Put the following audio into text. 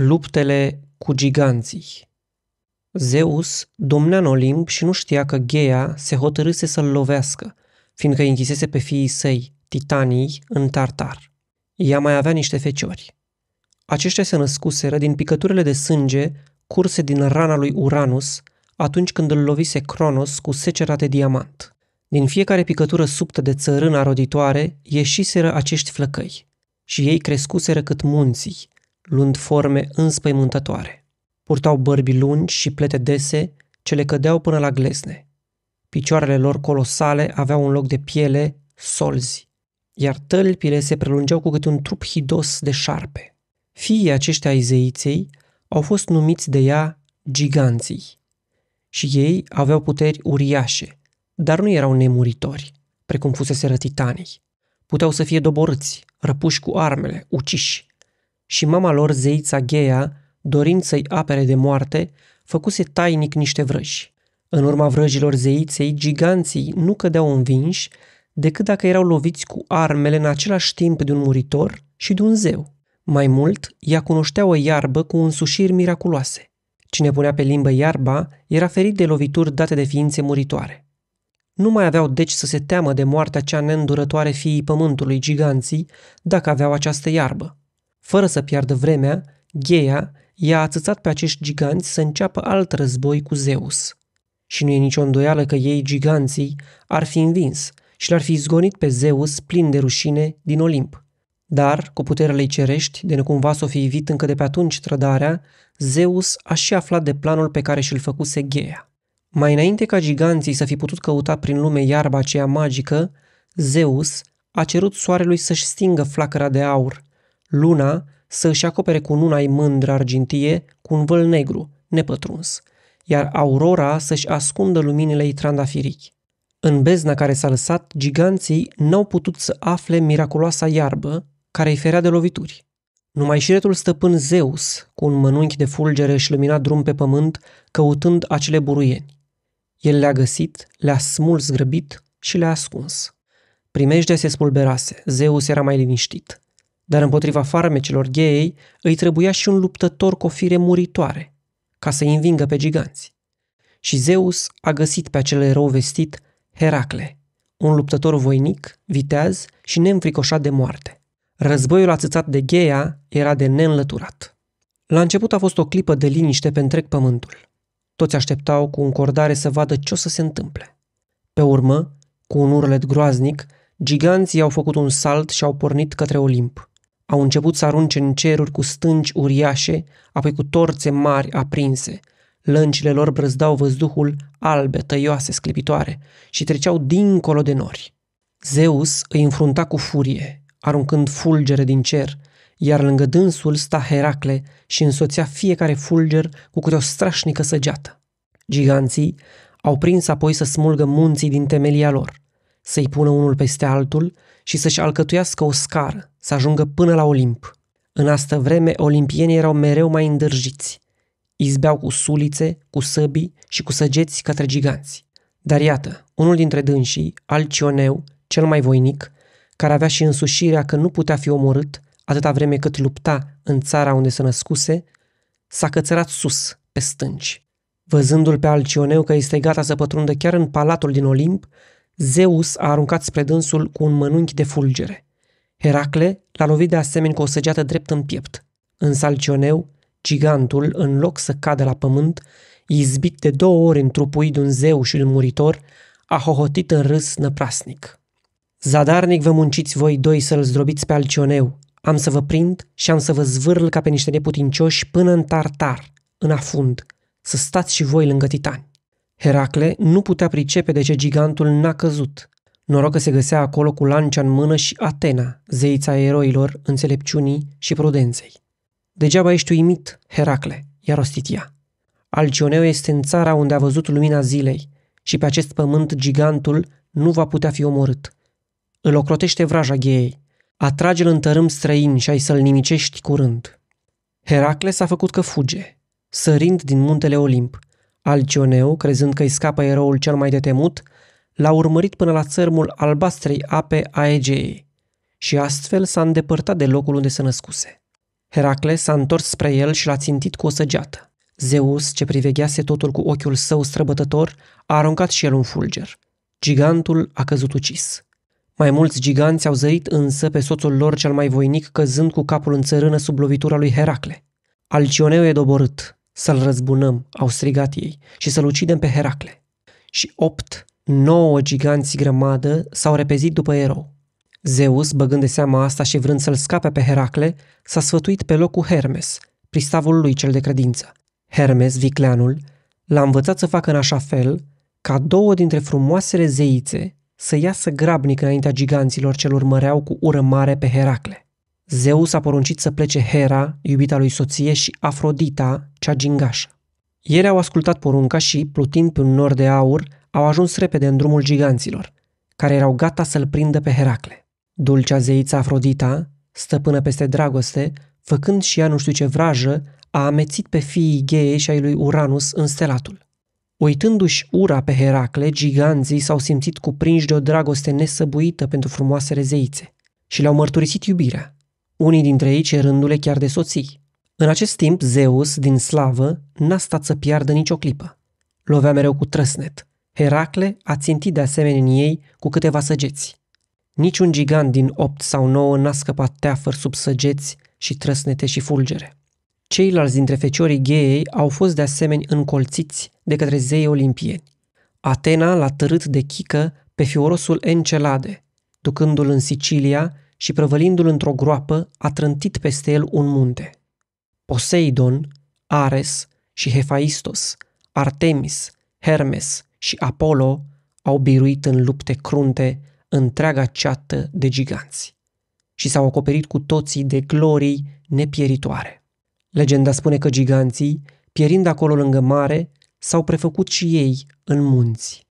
Luptele cu giganții Zeus domnea în Olimp și nu știa că Gheia se hotărâse să-l lovească, fiindcă îi închisese pe fiii săi, titanii, în tartar. Ea mai avea niște feciori. Aceștia se născuseră din picăturile de sânge curse din rana lui Uranus atunci când îl lovise Cronos cu secera de diamant. Din fiecare picătură subtă de țărâna roditoare ieșiseră acești flăcăi și ei crescuseră cât munții – luând forme înspăimântătoare. Purtau bărbi lungi și plete dese ce le cădeau până la glezne. Picioarele lor colosale aveau un loc de piele, solzi, iar tălpile se prelungeau cu câte un trup hidos de șarpe. Fiii aceștia ai zeiței au fost numiți de ea giganții și ei aveau puteri uriașe, dar nu erau nemuritori, precum fuseseră titanii. Puteau să fie doborâți, răpuși cu armele, uciși și mama lor, zeița Gheia, dorind să-i apere de moarte, făcuse tainic niște vrăji. În urma vrăjilor zeiței, giganții nu cădeau învinși decât dacă erau loviți cu armele în același timp de un muritor și de un zeu. Mai mult, ea cunoștea o iarbă cu însușiri miraculoase. Cine punea pe limbă iarba era ferit de lovituri date de ființe muritoare. Nu mai aveau deci să se teamă de moartea cea neîndurătoare fiii pământului giganții dacă aveau această iarbă. Fără să piardă vremea, Gheia i-a atâțat pe acești giganți să înceapă alt război cu Zeus. Și nu e nicio îndoială că ei, giganții, ar fi învins și l-ar fi izgonit pe Zeus plin de rușine din Olimp. Dar, cu puterea lei cerești, de necumva s-o fi evit încă de pe atunci trădarea, Zeus a și aflat de planul pe care și-l făcuse Gheia. Mai înainte ca giganții să fi putut căuta prin lume iarba aceea magică, Zeus a cerut soarelui să-și stingă flacăra de aur Luna să își acopere cu un mândră argintie cu un vâl negru, nepătruns, iar aurora să-și ascundă luminile ei trandafirichi. În bezna care s-a lăsat, giganții n-au putut să afle miraculoasa iarbă care îi ferea de lovituri. Numai șiretul stăpân Zeus, cu un mănunchi de fulgere, își lumina drum pe pământ, căutând acele buruieni. El le-a găsit, le-a smuls grăbit și le-a ascuns. Primejdea se spulberase, Zeus era mai liniștit. Dar împotriva farmecilor gheiei îi trebuia și un luptător cu o fire muritoare, ca să-i învingă pe giganți. Și Zeus a găsit pe acel erou vestit Heracle, un luptător voinic, viteaz și neînfricoșat de moarte. Războiul ațățat de Gheia era de neînlăturat. La început a fost o clipă de liniște pe întreg pământul. Toți așteptau cu încordare să vadă ce o să se întâmple. Pe urmă, cu un urlet groaznic, giganții au făcut un salt și au pornit către Olimp. Au început să arunce în ceruri cu stânci uriașe, apoi cu torțe mari aprinse. Lăncile lor brăzdau văzduhul albe, tăioase, sclipitoare și treceau dincolo de nori. Zeus îi înfrunta cu furie, aruncând fulgere din cer, iar lângă dânsul sta Heracle și însoțea fiecare fulger cu câte o strașnică săgeată. Giganții au prins apoi să smulgă munții din temelia lor, să-i pună unul peste altul și să-și alcătuiască o scară, să ajungă până la Olimp. În asta vreme, olimpienii erau mereu mai îndârjiți. Izbeau cu sulițe, cu săbii și cu săgeți către giganți. Dar iată, unul dintre dânsii, Alcioneu, cel mai voinic, care avea și însușirea că nu putea fi omorât atâta vreme cât lupta în țara unde se născuse, s-a cățărat sus, pe stânci. Văzându-l pe Alcioneu că este gata să pătrundă chiar în palatul din Olimp, Zeus a aruncat spre dânsul cu un mănunchi de fulgere. Heracle l-a lovit de asemenea cu o săgeată drept în piept. În Salcioneu, gigantul, în loc să cadă la pământ, izbit de două ori trupui de un zeu și un muritor, a hohotit în râs năprasnic. Zadarnic vă munciți voi doi să-l zdrobiți pe Alcioneu. Am să vă prind și am să vă zvârl ca pe niște neputincioși până în tartar, în afund, să stați și voi lângă titani. Heracle nu putea pricepe de ce gigantul n-a căzut. Noroc că se găsea acolo cu lancia în mână și Atena, zeița eroilor, înțelepciunii și prudenței. Degeaba ești uimit, Heracle, i-a rostit ea. Alcioneu este în țara unde a văzut lumina zilei și pe acest pământ gigantul nu va putea fi omorât. Îl ocrotește vraja gheei, atrage-l în tărâm străin și ai să-l nimicești curând. Heracle s-a făcut că fuge, sărind din muntele Olimp, Alcioneu, crezând că îi scapă eroul cel mai de temut, l-a urmărit până la țărmul albastrei ape a Egeei și astfel s-a îndepărtat de locul unde se născuse. Heracle s-a întors spre el și l-a țintit cu o săgeată. Zeus, ce priveghease totul cu ochiul său străbătător, a aruncat și el un fulger. Gigantul a căzut ucis. Mai mulți giganți au zărit însă pe soțul lor cel mai voinic căzând cu capul în țărână sub lovitura lui Heracle. Alcioneu e doborât, să-l răzbunăm, au strigat ei, și să-l ucidem pe Heracle. Și opt, nouă giganți grămadă s-au repezit după erou. Zeus, băgând de seama asta și vrând să-l scape pe Heracle, s-a sfătuit pe loc cu Hermes, pristavul lui cel de credință. Hermes, vicleanul, l-a învățat să facă în așa fel ca două dintre frumoasele zeițe să iasă grabnic înaintea giganților ce urmăreau cu ură mare pe Heracle. Zeus a poruncit să plece Hera, iubita lui soție, și Afrodita, cea gingașă. Ele au ascultat porunca și, plutind pe un nor de aur, au ajuns repede în drumul giganților, care erau gata să-l prindă pe Heracle. Dulcea zeiță Afrodita, stăpână peste dragoste, făcând și ea nu știu ce vrajă, a amețit pe fiii Gheie și ai lui Uranus în stelatul. Uitându-și ura pe Heracle, giganții s-au simțit cuprinși de o dragoste nesăbuită pentru frumoasele zeițe și le-au mărturisit iubirea, unii dintre ei cerându-le chiar de soții. În acest timp, Zeus, din slavă, n-a stat să piardă nicio clipă. Lovea mereu cu trăsnet. Heracle a țintit de asemenea în ei cu câteva săgeți. Niciun gigant din opt sau nouă n-a scăpat teafăr sub săgeți și trăsnete și fulgere. Ceilalți dintre feciorii Gheei au fost de asemenea încolțiți de către zei olimpieni. Atena l-a târât de chică pe fiorosul Encelade, ducându-l în Sicilia și prăvălindu-l într-o groapă, a trântit peste el un munte. Poseidon, Ares și Hefaistos, Artemis, Hermes și Apollo au biruit în lupte crunte întreaga ceată de giganți și s-au acoperit cu toții de glorii nepieritoare. Legenda spune că giganții, pierind acolo lângă mare, s-au prefăcut și ei în munți.